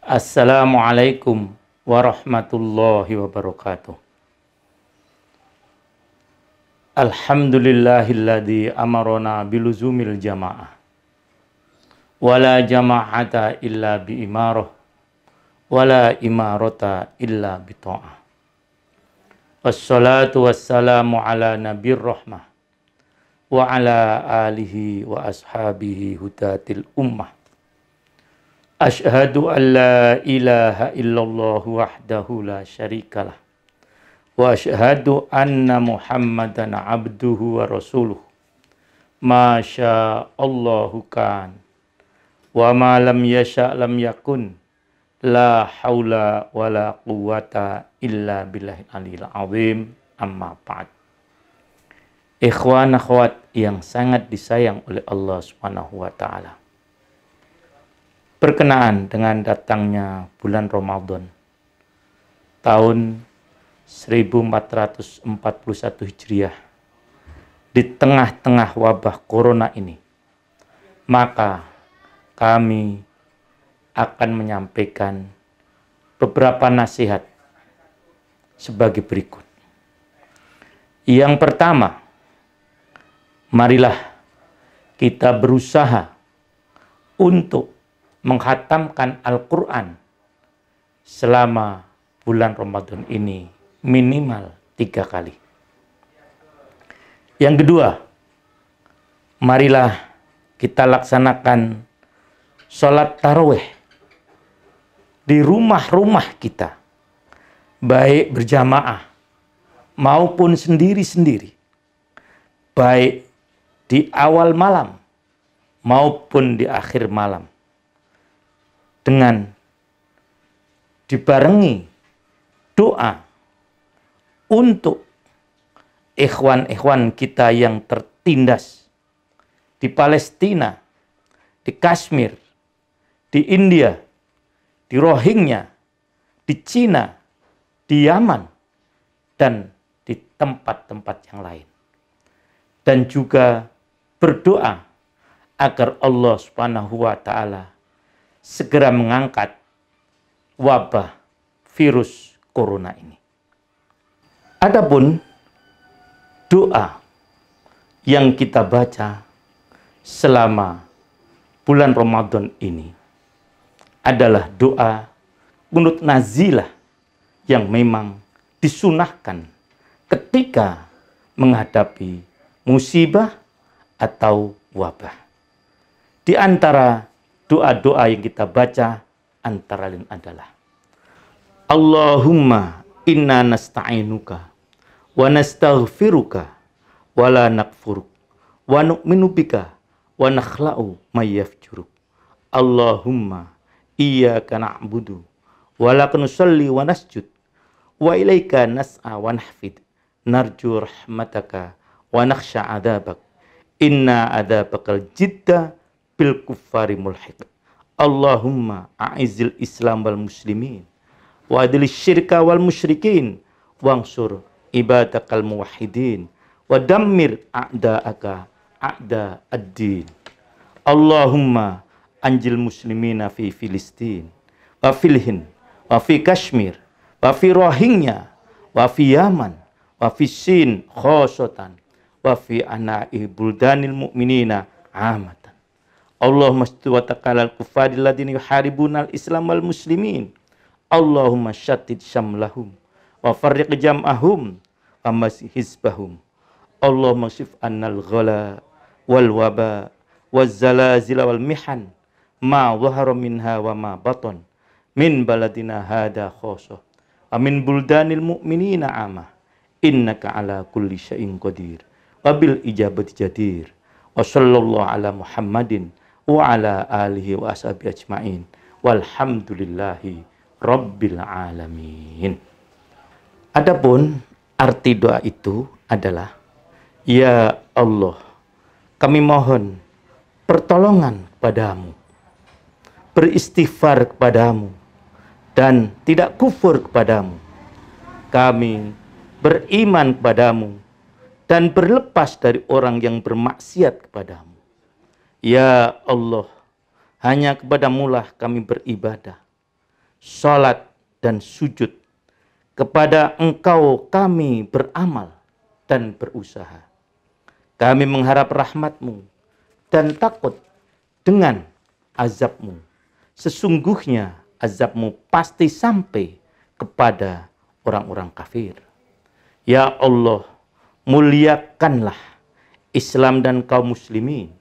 Assalamualaikum warahmatullahi wabarakatuh. Alhamdulillahilladzi amarona biluzumil jamaah. Wala jama'ata illa biimarah. Wala imarata illa bita'ah. Wassalatu wassalamu ala nabir rahmah. Wa ala alihi wa ashabihi hudatil ummah Ashadu an la ilaha illallah wahdahu la syarikalah. Wa ashadu anna muhammadan abduhu wa rasuluh. Masya Allah kan. Wa ma lam yasha lam yakun. La hawla wa la quwata illa billahi alil azim. Amma ba'd. Ikhwan akhwat yang sangat disayang oleh Allah subhanahu wa ta'ala berkenaan dengan datangnya bulan Ramadan tahun 1441 Hijriah di tengah-tengah wabah corona ini maka kami akan menyampaikan beberapa nasihat sebagai berikut yang pertama marilah kita berusaha untuk menghatamkan Al-Quran selama bulan Ramadan ini minimal tiga kali. Yang kedua, marilah kita laksanakan sholat taraweh di rumah-rumah kita, baik berjamaah maupun sendiri-sendiri, baik di awal malam maupun di akhir malam dengan dibarengi doa untuk ikhwan-ikhwan kita yang tertindas di Palestina, di Kashmir, di India, di Rohingya, di Cina, di Yaman, dan di tempat-tempat yang lain. Dan juga berdoa agar Allah Subhanahu wa taala segera mengangkat wabah virus corona ini. Adapun doa yang kita baca selama bulan Ramadan ini adalah doa menurut nazilah yang memang disunahkan ketika menghadapi musibah atau wabah. Di antara doa-doa yang kita baca antara lain adalah Allahumma inna nasta'inuka wa nastaghfiruka wa la nakfuruk wa nu'minu bika wa nakhla'u mayyafjuruk Allahumma iyyaka na'budu wa laka nusalli wa nasjud wa ilaika nas'a wa nahfid narju rahmataka wa nakhsha inna adabakal jidda bil kuffari mulhiq. Allahumma a'izil Islam wal muslimin wa adil syirka wal musyrikin wangsur ibadakal muwahhidin wa dammir a'da'aka a'da ad-din. Allahumma anjil muslimina fi Filistin wa filhin wa fi Kashmir wa fi Rohingya wa fi Yaman wa fi Sin khosotan wa fi ana'i buldanil mu'minina amat Allahumma wa taqala al-kufari alladhina al islam wal muslimin. Allahumma syattid syamlahum wa farriq jam'ahum wa masih hisbahum. Allahumma syif annal ghala wal waba wal zalazila wal mihan ma zahara minha wa ma baton min baladina hada khosoh wa min buldanil mu'minina amah innaka ala kulli syai'in qadir wa bil ijabati jadir wa sallallahu ala muhammadin wa ala alihi wa ashabi ajmain. Walhamdulillahi rabbil alamin. Adapun arti doa itu adalah ya Allah, kami mohon pertolongan padamu, beristighfar kepadamu, dan tidak kufur kepadamu. Kami beriman kepadamu dan berlepas dari orang yang bermaksiat kepadamu. Ya Allah, hanya kepadamu lah kami beribadah, sholat dan sujud. Kepada engkau kami beramal dan berusaha. Kami mengharap rahmatmu dan takut dengan azabmu. Sesungguhnya azabmu pasti sampai kepada orang-orang kafir. Ya Allah, muliakanlah Islam dan kaum muslimin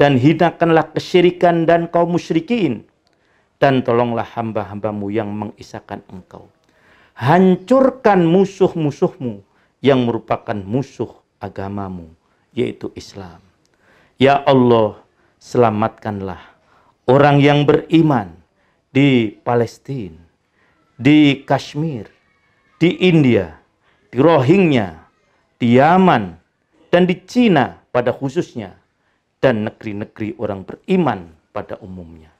dan hinakanlah kesyirikan dan kaum musyrikin dan tolonglah hamba-hambamu yang mengisahkan engkau. Hancurkan musuh-musuhmu yang merupakan musuh agamamu, yaitu Islam. Ya Allah, selamatkanlah orang yang beriman di Palestina, di Kashmir, di India, di Rohingya, di Yaman, dan di Cina pada khususnya – dan negeri-negeri orang beriman pada umumnya.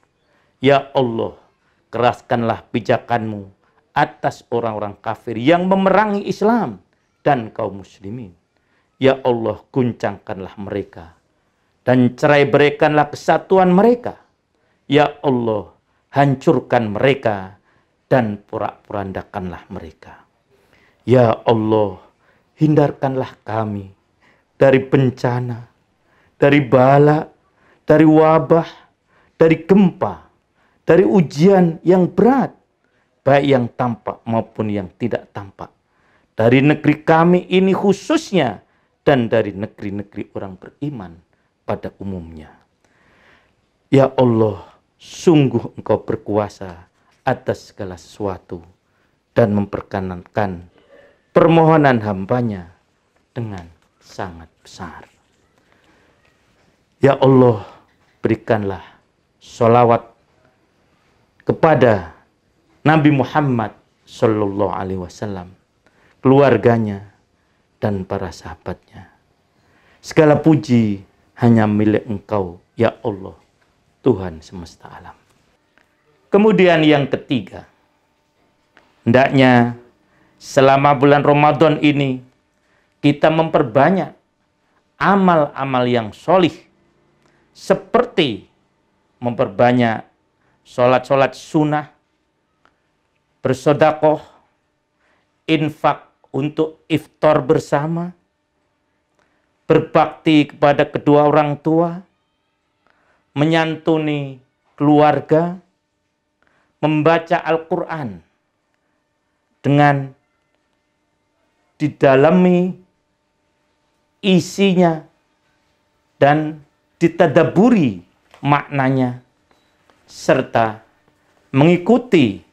Ya Allah, keraskanlah pijakanmu atas orang-orang kafir yang memerangi Islam dan kaum muslimin. Ya Allah, guncangkanlah mereka dan cerai berikanlah kesatuan mereka. Ya Allah, hancurkan mereka dan porak-porandakanlah mereka. Ya Allah, hindarkanlah kami dari bencana, dari bala, dari wabah, dari gempa, dari ujian yang berat, baik yang tampak maupun yang tidak tampak. Dari negeri kami ini khususnya dan dari negeri-negeri orang beriman pada umumnya. Ya Allah, sungguh Engkau berkuasa atas segala sesuatu dan memperkenankan permohonan hambanya dengan sangat besar. Ya Allah, berikanlah sholawat kepada Nabi Muhammad Sallallahu Alaihi Wasallam, keluarganya, dan para sahabatnya. Segala puji hanya milik Engkau, ya Allah, Tuhan semesta alam. Kemudian yang ketiga, hendaknya selama bulan Ramadan ini kita memperbanyak amal-amal yang solih seperti memperbanyak sholat-sholat sunnah, bersodakoh, infak untuk iftar bersama, berbakti kepada kedua orang tua, menyantuni keluarga, membaca Al-Quran dengan didalami isinya dan ditadaburi maknanya serta mengikuti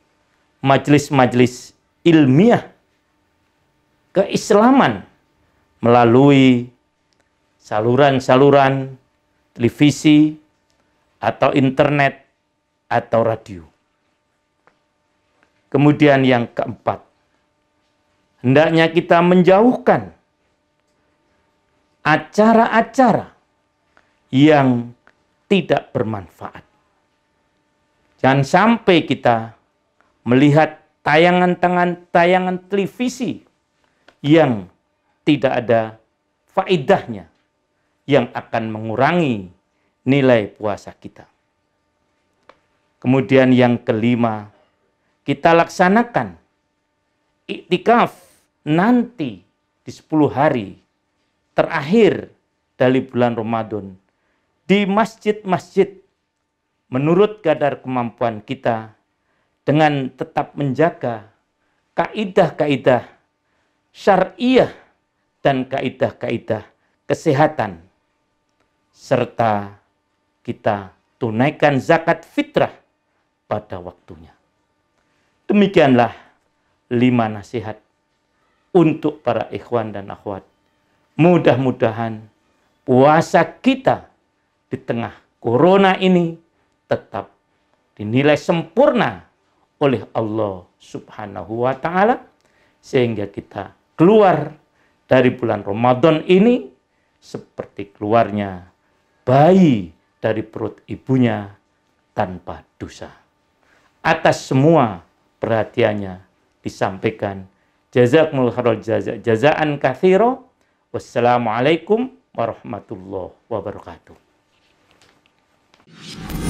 majelis-majelis ilmiah keislaman melalui saluran-saluran televisi atau internet atau radio. Kemudian yang keempat, hendaknya kita menjauhkan acara-acara yang tidak bermanfaat. Jangan sampai kita melihat tayangan-tayangan tayangan televisi yang tidak ada faedahnya yang akan mengurangi nilai puasa kita. Kemudian yang kelima, kita laksanakan iktikaf nanti di 10 hari terakhir dari bulan Ramadan di masjid-masjid menurut kadar kemampuan kita dengan tetap menjaga kaidah-kaidah syariah dan kaidah-kaidah kesehatan serta kita tunaikan zakat fitrah pada waktunya. Demikianlah lima nasihat untuk para ikhwan dan akhwat. Mudah-mudahan puasa kita di tengah corona ini tetap dinilai sempurna oleh Allah Subhanahu wa taala sehingga kita keluar dari bulan Ramadan ini seperti keluarnya bayi dari perut ibunya tanpa dosa. Atas semua perhatiannya disampaikan jazakumullah khairul jazak jazaan kathiro wassalamualaikum warahmatullahi wabarakatuh. you